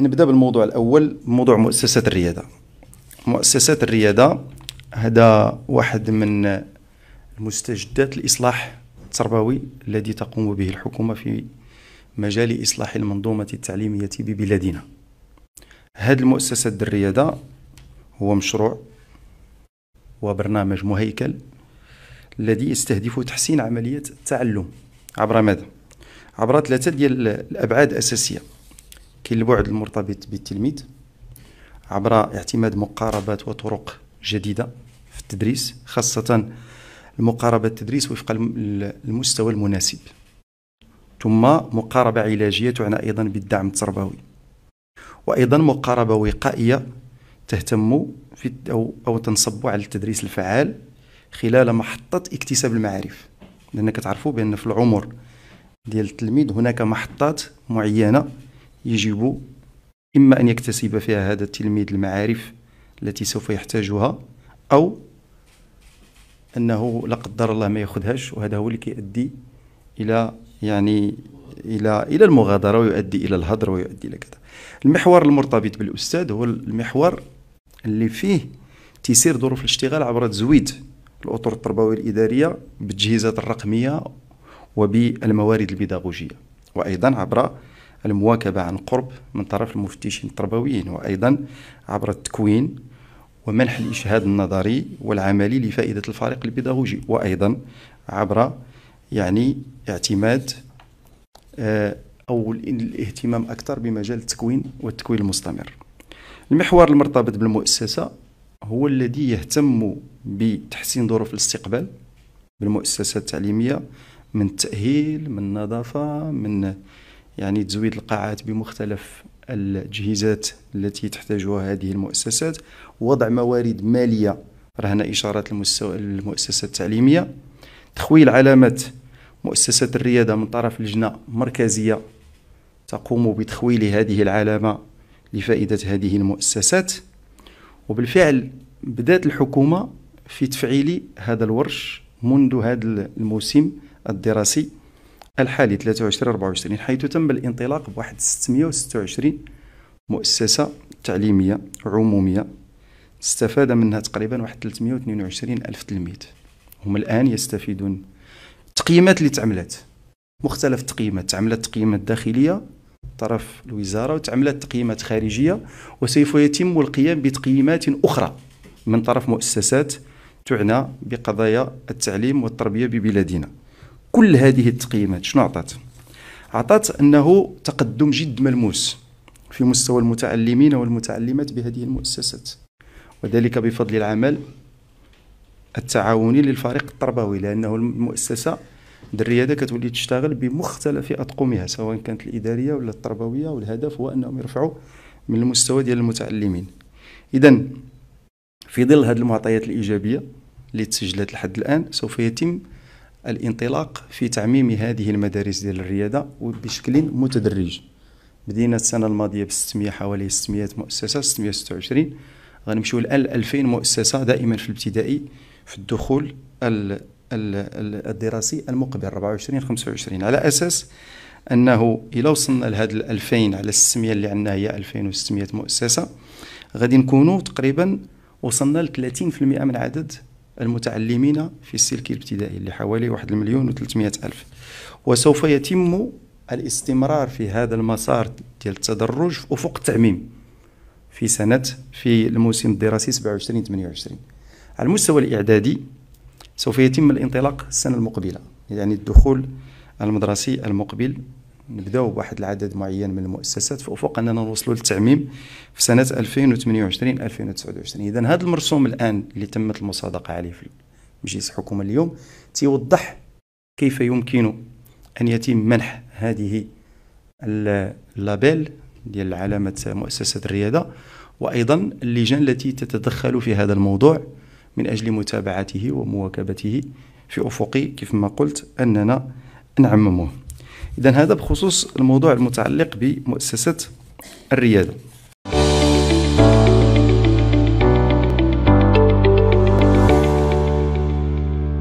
نبدا بالموضوع الاول موضوع مؤسسات الرياده مؤسسات الرياده هذا واحد من المستجدات الاصلاح التربوي الذي تقوم به الحكومه في مجال اصلاح المنظومه التعليميه ببلادنا هذه المؤسسات الرياده هو مشروع وبرنامج مهيكل الذي يستهدف تحسين عمليه التعلم عبر ماذا عبر ثلاثه ديال الابعاد الاساسيه كاين البعد المرتبط بالتلميذ عبر اعتماد مقاربات وطرق جديدة في التدريس خاصة المقاربة التدريس وفق المستوى المناسب ثم مقاربة علاجية تعنى أيضا بالدعم التربوي وأيضا مقاربة وقائية تهتم في أو, أو تنصب على التدريس الفعال خلال محطة اكتساب المعارف لأنك تعرفوا بأن في العمر ديال التلميذ هناك محطات معينة يجب إما أن يكتسب فيها هذا التلميذ المعارف التي سوف يحتاجها أو أنه لا قدر الله ما يأخذهاش وهذا هو اللي كيؤدي إلى يعني إلى إلى المغادرة ويؤدي إلى الهدر ويؤدي إلى كذا المحور المرتبط بالأستاذ هو المحور اللي فيه تيسير ظروف الاشتغال عبر تزويد الأطر التربوية الإدارية بالتجهيزات الرقمية وبالموارد البيداغوجية وأيضا عبر المواكبة عن قرب من طرف المفتشين التربويين وأيضا عبر التكوين ومنح الإشهاد النظري والعملي لفائدة الفريق البيداغوجي وأيضا عبر يعني اعتماد آه، أو الاهتمام أكثر بمجال التكوين والتكوين المستمر المحور المرتبط بالمؤسسة هو الذي يهتم بتحسين ظروف الاستقبال بالمؤسسة التعليمية من التأهيل من النظافة من يعني تزويد القاعات بمختلف التجهيزات التي تحتاجها هذه المؤسسات وضع موارد مالية رهن إشارات المستوى المؤسسة التعليمية تخويل علامة مؤسسة الريادة من طرف لجنة مركزية تقوم بتخويل هذه العلامة لفائدة هذه المؤسسات وبالفعل بدأت الحكومة في تفعيل هذا الورش منذ هذا الموسم الدراسي الحالي 23 24 حيث تم الانطلاق بواحد 626 مؤسسة تعليمية عمومية استفاد منها تقريبا واحد 322 ألف تلميذ هم الآن يستفيدون التقييمات اللي تعملت مختلف التقييمات تعملت تقييمات داخلية طرف الوزارة وتعملت تقييمات خارجية وسوف يتم القيام بتقييمات أخرى من طرف مؤسسات تعنى بقضايا التعليم والتربية ببلادنا كل هذه التقييمات شنو عطات عطات انه تقدم جد ملموس في مستوى المتعلمين والمتعلمات بهذه المؤسسات وذلك بفضل العمل التعاوني للفريق التربوي لانه المؤسسه الرياده كتولي تشتغل بمختلف اطقمها سواء كانت الاداريه ولا التربويه والهدف هو انهم يرفعوا من المستوى ديال المتعلمين اذا في ظل هذه المعطيات الايجابيه اللي تسجلت لحد الان سوف يتم الانطلاق في تعميم هذه المدارس ديال الرياضه وبشكل متدرج بدينا السنه الماضيه ب 600 حوالي 600 مؤسسه 626 غنمشيو الان 2000 مؤسسه دائما في الابتدائي في الدخول الدراسي المقبل 24 25 على اساس انه الى وصلنا لهاد ال 2000 على 600 اللي عندنا هي 2600 مؤسسه غادي نكونوا تقريبا وصلنا ل 30% من عدد المتعلمين في السلك الابتدائي اللي حوالي واحد المليون و ألف وسوف يتم الاستمرار في هذا المسار ديال التدرج في أفق التعميم في سنة في الموسم الدراسي 27 28 على المستوى الإعدادي سوف يتم الانطلاق السنة المقبلة يعني الدخول المدرسي المقبل نبداو بواحد العدد معين من المؤسسات في افق اننا نوصلوا للتعميم في سنه 2028 2029 اذا هذا المرسوم الان اللي تمت المصادقه عليه في مجلس الحكومه اليوم تيوضح كيف يمكن ان يتم منح هذه اللابيل ديال علامه مؤسسه الرياده وايضا اللجان التي تتدخل في هذا الموضوع من اجل متابعته ومواكبته في افق كيف ما قلت اننا نعمموه إذا هذا بخصوص الموضوع المتعلق بمؤسسة الريادة